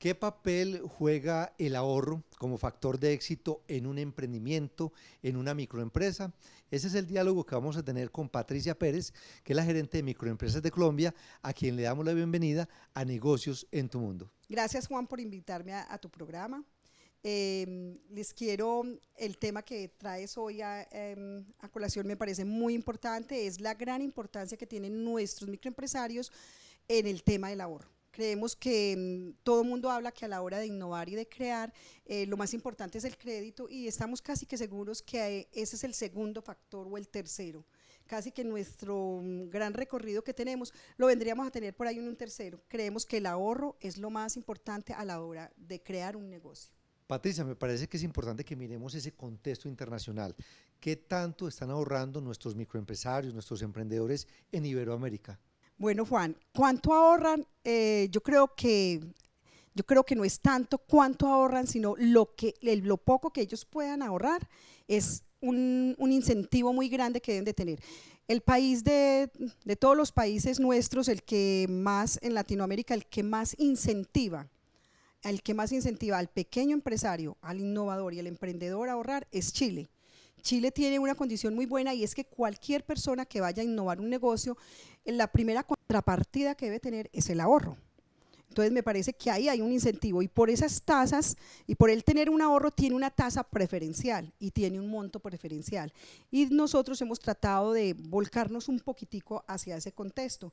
¿Qué papel juega el ahorro como factor de éxito en un emprendimiento, en una microempresa? Ese es el diálogo que vamos a tener con Patricia Pérez, que es la gerente de microempresas de Colombia, a quien le damos la bienvenida a Negocios en tu Mundo. Gracias Juan por invitarme a, tu programa. Em, les quiero, el tema que traes hoy em, a, colación me parece muy importante, es la gran importancia que tienen nuestros microempresarios en el tema del ahorro. Creemos que mm, todo el mundo habla que a la hora de innovar y de crear, eh, lo más importante es el crédito y estamos casi que seguros que ese es el segundo factor o el tercero. Casi que nuestro mm, gran recorrido que tenemos lo vendríamos a tener por ahí en un tercero. Creemos que el ahorro es lo más importante a la hora de crear un negocio. Patricia, me parece que es importante que miremos ese contexto internacional. ¿Qué tanto están ahorrando nuestros microempresarios, nuestros emprendedores en Iberoamérica? Bueno, Juan, ¿cuánto ahorran? Eh, yo creo que yo creo que no es tanto cuánto ahorran, sino lo que lo poco que ellos puedan ahorrar es un, incentivo muy grande que deben de tener. El país de, de, todos los países nuestros, el que más en Latinoamérica, el que más incentiva, el que más incentiva al pequeño empresario, al innovador y al emprendedor a ahorrar es Chile. Chile tiene una condición muy buena y es que cualquier persona que vaya a innovar un negocio la primera contrapartida que debe tener es el ahorro. Entonces me parece que ahí hay un incentivo y por esas tasas y por el tener un ahorro tiene una tasa preferencial y tiene un monto preferencial. Y nosotros hemos tratado de volcarnos un poquitico hacia ese contexto.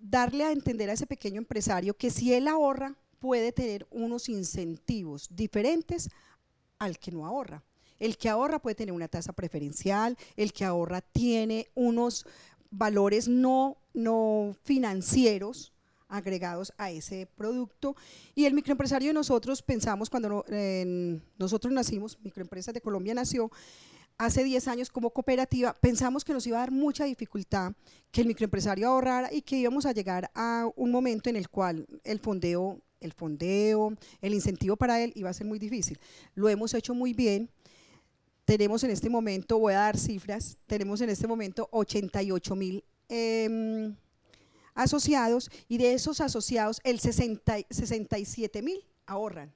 Darle a entender a ese pequeño empresario que si él ahorra puede tener unos incentivos diferentes al que no ahorra. El que ahorra puede tener una tasa preferencial, el que ahorra tiene unos, valores no, no financieros agregados a ese producto. Y el microempresario de nosotros pensamos cuando nosotros nacimos, Microempresas de Colombia nació, hace 10 años como cooperativa, pensamos que nos iba a dar mucha dificultad que el microempresario ahorrara y que íbamos a llegar a un momento en el cual el fondeo, el fondeo, el incentivo para él iba a ser muy difícil. Lo hemos hecho muy bien, tenemos en este momento, voy a dar cifras, tenemos en este momento 88 mil em, asociados y de esos asociados el 67 mil ahorran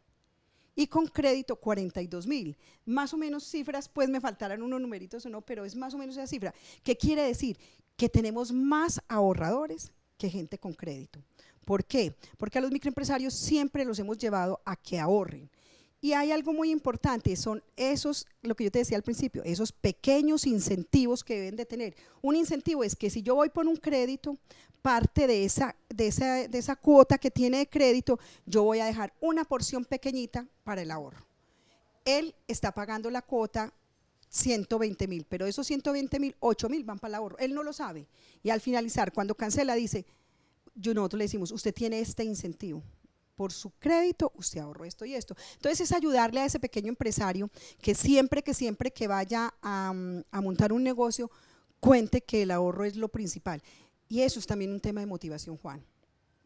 y con crédito 42 mil. Más o menos cifras, pues me faltarán unos numeritos o no, pero es más o menos esa cifra. ¿Qué quiere decir? Que tenemos más ahorradores que gente con crédito. ¿Por qué? Porque a los microempresarios siempre los hemos llevado a que ahorren. Y hay algo muy importante, son esos, lo que yo te decía al principio, esos pequeños incentivos que deben de tener. Un incentivo es que si yo voy por un crédito, parte de esa, de esa, cuota que tiene de crédito, yo voy a dejar una porción pequeñita para el ahorro. Él está pagando la cuota 120 mil, pero esos 120 mil, 8 mil van para el ahorro. Él no lo sabe. Y al finalizar, cuando cancela, dice, yo nosotros le decimos, usted tiene este incentivo por su crédito usted ahorró esto y esto. Entonces es ayudarle a ese pequeño empresario que siempre, que siempre que vaya a, montar un negocio, cuente que el ahorro es lo principal. Y eso es también un tema de motivación, Juan.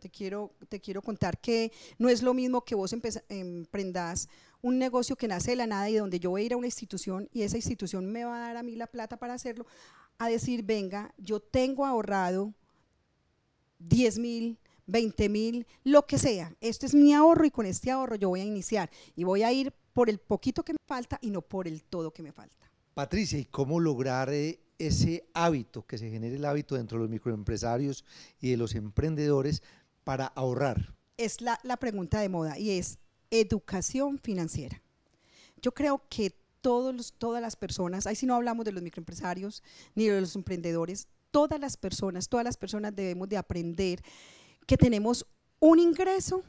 Te quiero, te quiero contar que no es lo mismo que vos emprendas un negocio que nace de la nada y donde yo voy a ir a una institución y esa institución me va a dar a mí la plata para hacerlo, a decir, venga, yo tengo ahorrado 10 mil 20 mil, lo que sea. esto es mi ahorro y con este ahorro yo voy a iniciar y voy a ir por el poquito que me falta y no por el todo que me falta. Patricia, ¿y cómo lograr eh, ese hábito, que se genere el hábito dentro de los microempresarios y de los emprendedores para ahorrar? Es la, pregunta de moda y es educación financiera. Yo creo que todas las personas, ahí si no hablamos de los microempresarios ni de los emprendedores, todas las personas, todas las personas debemos de aprender que tenemos un ingreso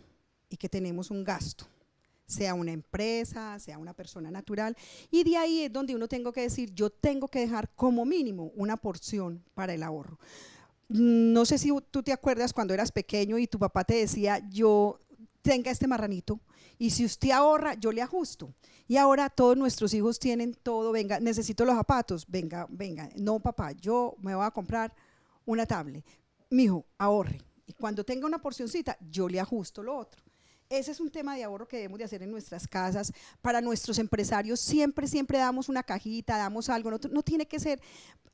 y que tenemos un gasto, sea una empresa, sea una persona natural. Y de ahí es donde uno tengo que decir, yo tengo que dejar como mínimo una porción para el ahorro. No sé si tú te acuerdas cuando eras pequeño y tu papá te decía, yo tenga este marranito y si usted ahorra, yo le ajusto. Y ahora todos nuestros hijos tienen todo, venga, necesito los zapatos, venga, venga, no papá, yo me voy a comprar una tablet. Mijo, ahorre y cuando tenga una porcioncita, yo le ajusto lo otro. Ese es un tema de ahorro que debemos de hacer en nuestras casas. Para nuestros empresarios siempre, siempre damos una cajita, damos algo. No, tiene que ser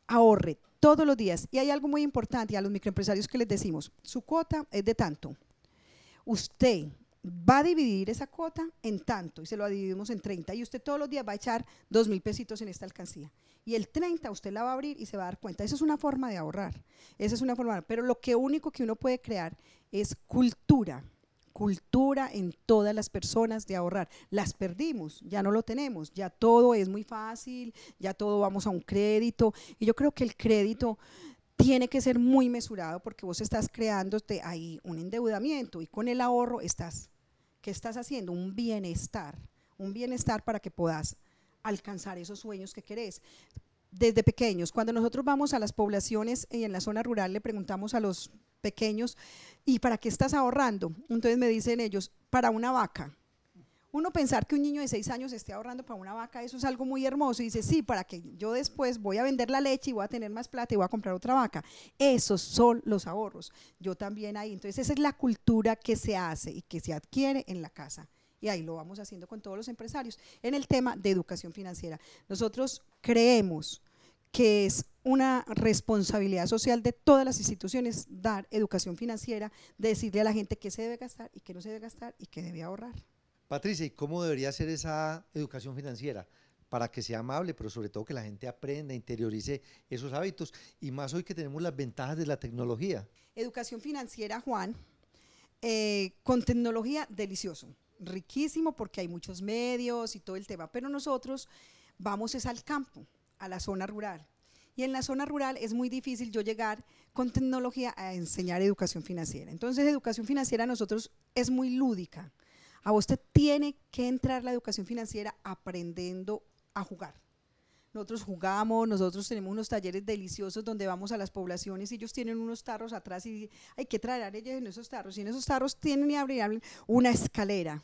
ahorre todos los días. Y hay algo muy importante a los microempresarios que les decimos, su cuota es de tanto. Usted va a dividir esa cuota en tanto y se lo dividimos en 30 y usted todos los días va a echar dos mil pesitos en esta alcancía y el 30 usted la va a abrir y se va a dar cuenta. Esa es una forma de ahorrar, esa es una forma, pero lo que único que uno puede crear es cultura, cultura en todas las personas de ahorrar. Las perdimos, ya no lo tenemos, ya todo es muy fácil, ya todo vamos a un crédito y yo creo que el crédito tiene que ser muy mesurado porque vos estás creándote ahí un endeudamiento y con el ahorro estás, ¿qué estás haciendo? Un bienestar, un bienestar para que puedas alcanzar esos sueños que querés. Desde pequeños, cuando nosotros vamos a las poblaciones y en la zona rural le preguntamos a los pequeños, ¿y para qué estás ahorrando? Entonces me dicen ellos, para una vaca. Uno pensar que un niño de seis años esté ahorrando para una vaca, eso es algo muy hermoso. Y dice, sí, para que yo después voy a vender la leche y voy a tener más plata y voy a comprar otra vaca. Esos son los ahorros. Yo también ahí. Entonces esa es la cultura que se hace y que se adquiere en la casa y ahí lo vamos haciendo con todos los empresarios en el tema de educación financiera. Nosotros creemos que es una responsabilidad social de todas las instituciones dar educación financiera, decirle a la gente qué se debe gastar y qué no se debe gastar y qué debe ahorrar. Patricia, ¿y cómo debería ser esa educación financiera? Para que sea amable, pero sobre todo que la gente aprenda, interiorice esos hábitos y más hoy que tenemos las ventajas de la tecnología. Educación financiera, Juan, eh, con tecnología delicioso riquísimo porque hay muchos medios y todo el tema, pero nosotros vamos es al campo, a la zona rural. Y en la zona rural es muy difícil yo llegar con tecnología a enseñar educación financiera. Entonces, educación financiera a nosotros es muy lúdica. A usted tiene que entrar la educación financiera aprendiendo a jugar. Nosotros jugamos, nosotros tenemos unos talleres deliciosos donde vamos a las poblaciones y ellos tienen unos tarros atrás y hay que traer a ellos en esos tarros. Y en esos tarros tienen y abrir una escalera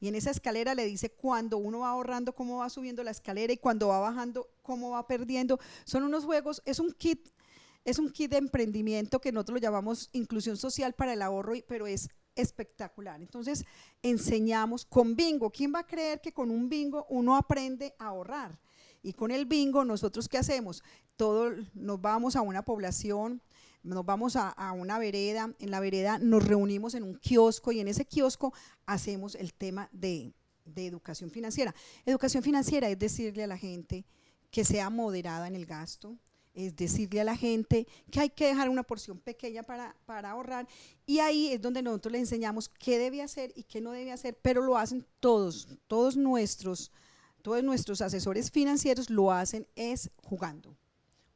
y en esa escalera le dice cuando uno va ahorrando, cómo va subiendo la escalera y cuando va bajando, cómo va perdiendo. Son unos juegos, es un kit, es un kit de emprendimiento que nosotros lo llamamos inclusión social para el ahorro, pero es espectacular. Entonces, enseñamos con bingo. ¿Quién va a creer que con un bingo uno aprende a ahorrar? Y con el bingo, nosotros qué hacemos? Todos nos vamos a una población nos vamos a, una vereda, en la vereda nos reunimos en un kiosco y en ese kiosco hacemos el tema de, educación financiera. Educación financiera es decirle a la gente que sea moderada en el gasto, es decirle a la gente que hay que dejar una porción pequeña para, ahorrar y ahí es donde nosotros le enseñamos qué debe hacer y qué no debe hacer, pero lo hacen todos, todos nuestros, todos nuestros asesores financieros lo hacen es jugando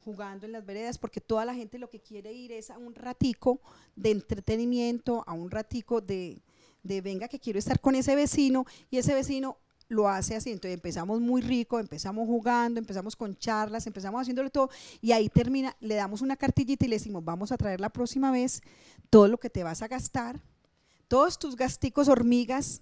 jugando en las veredas, porque toda la gente lo que quiere ir es a un ratico de entretenimiento, a un ratico de, venga que quiero estar con ese vecino y ese vecino lo hace así. Entonces empezamos muy rico, empezamos jugando, empezamos con charlas, empezamos haciéndole todo y ahí termina, le damos una cartillita y le decimos, vamos a traer la próxima vez todo lo que te vas a gastar, todos tus gasticos hormigas,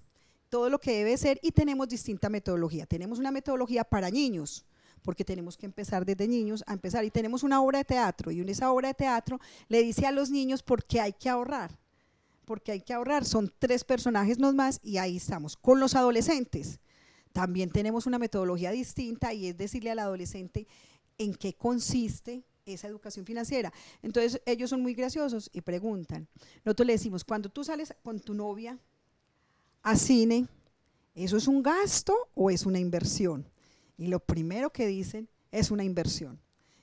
todo lo que debe ser y tenemos distinta metodología. Tenemos una metodología para niños porque tenemos que empezar desde niños a empezar. Y tenemos una obra de teatro y en esa obra de teatro le dice a los niños por qué hay que ahorrar, porque hay que ahorrar. Son tres personajes nomás y ahí estamos. Con los adolescentes también tenemos una metodología distinta y es decirle al adolescente en qué consiste esa educación financiera. Entonces ellos son muy graciosos y preguntan. Nosotros le decimos, cuando tú sales con tu novia a cine, ¿eso es un gasto o es una inversión? Y lo primero que dicen es una inversión.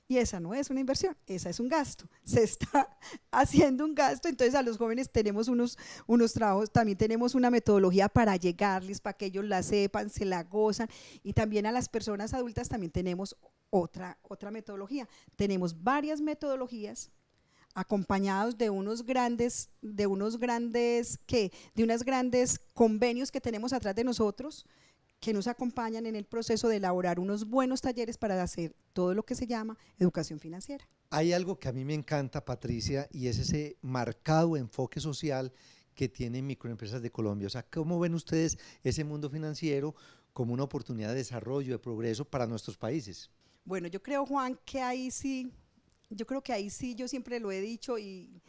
Y esa no es una inversión, esa es un gasto. Se está haciendo un gasto, entonces a los jóvenes tenemos unos, unos trabajos, también tenemos una metodología para llegarles, para que ellos la sepan, se la gozan. Y también a las personas adultas también tenemos otra, otra metodología. Tenemos varias metodologías acompañados de unos grandes, de unos grandes, que, de unas grandes convenios que tenemos atrás de nosotros, que nos acompañan en el proceso de elaborar unos buenos talleres para hacer todo lo que se llama educación financiera. Hay algo que a mí me encanta, Patricia, y es ese marcado enfoque social que tienen microempresas de Colombia. O sea, ¿cómo ven ustedes ese mundo financiero como una oportunidad de desarrollo, de progreso para nuestros países? Bueno, yo creo, Juan, que ahí sí, yo creo que ahí sí, yo siempre lo he dicho y,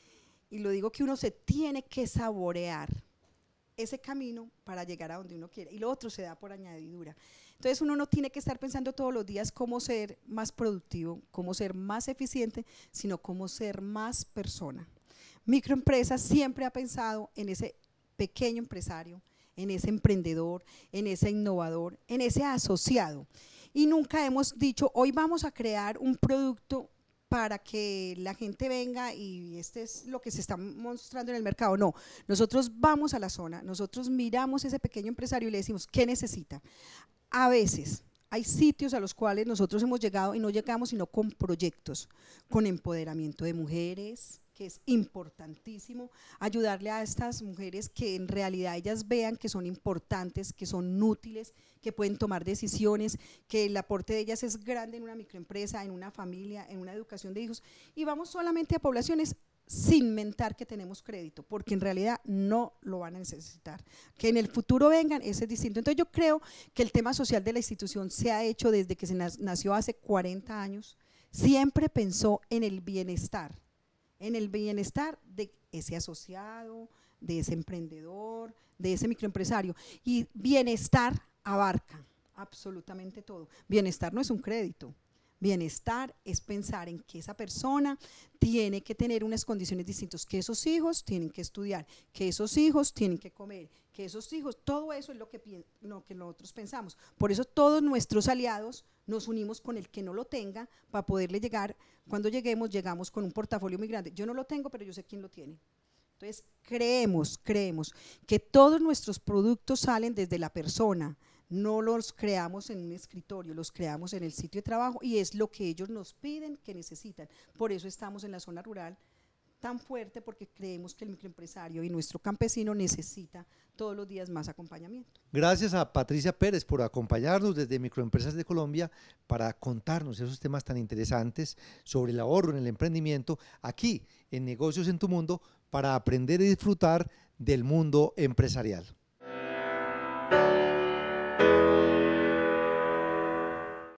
y lo digo que uno se tiene que saborear ese camino para llegar a donde uno quiere. Y lo otro se da por añadidura. Entonces uno no tiene que estar pensando todos los días cómo ser más productivo, cómo ser más eficiente, sino cómo ser más persona. Microempresa siempre ha pensado en ese pequeño empresario, en ese emprendedor, en ese innovador, en ese asociado. Y nunca hemos dicho, hoy vamos a crear un producto para que la gente venga y este es lo que se está mostrando en el mercado. No, nosotros vamos a la zona, nosotros miramos a ese pequeño empresario y le decimos, ¿qué necesita? A veces hay sitios a los cuales nosotros hemos llegado y no llegamos sino con proyectos, con empoderamiento de mujeres, que es importantísimo, ayudarle a estas mujeres que en realidad ellas vean que son importantes, que son útiles, que pueden tomar decisiones, que el aporte de ellas es grande en una microempresa, en una familia, en una educación de hijos. Y vamos solamente a poblaciones sin mentar que tenemos crédito, porque en realidad no lo van a necesitar. Que en el futuro vengan, ese es distinto. Entonces yo creo que el tema social de la institución se ha hecho desde que se nació hace 40 años, siempre pensó en el bienestar en el bienestar de ese asociado, de ese emprendedor, de ese microempresario. Y bienestar abarca absolutamente todo. Bienestar no es un crédito, Bienestar es pensar en que esa persona tiene que tener unas condiciones distintas, que esos hijos tienen que estudiar, que esos hijos tienen que comer, que esos hijos, todo eso es lo que, que nosotros pensamos. Por eso todos nuestros aliados nos unimos con el que no lo tenga para poderle llegar. Cuando lleguemos, llegamos con un portafolio muy grande. Yo no lo tengo, pero yo sé quién lo tiene. Entonces, creemos, creemos que todos nuestros productos salen desde la persona, no los creamos en un escritorio, los creamos en el sitio de trabajo y es lo que ellos nos piden que necesitan. Por eso estamos en la zona rural tan fuerte porque creemos que el microempresario y nuestro campesino necesita todos los días más acompañamiento. Gracias a Patricia Pérez por acompañarnos desde Microempresas de Colombia para contarnos esos temas tan interesantes sobre el ahorro en el emprendimiento aquí en Negocios en tu Mundo para aprender y disfrutar del mundo empresarial.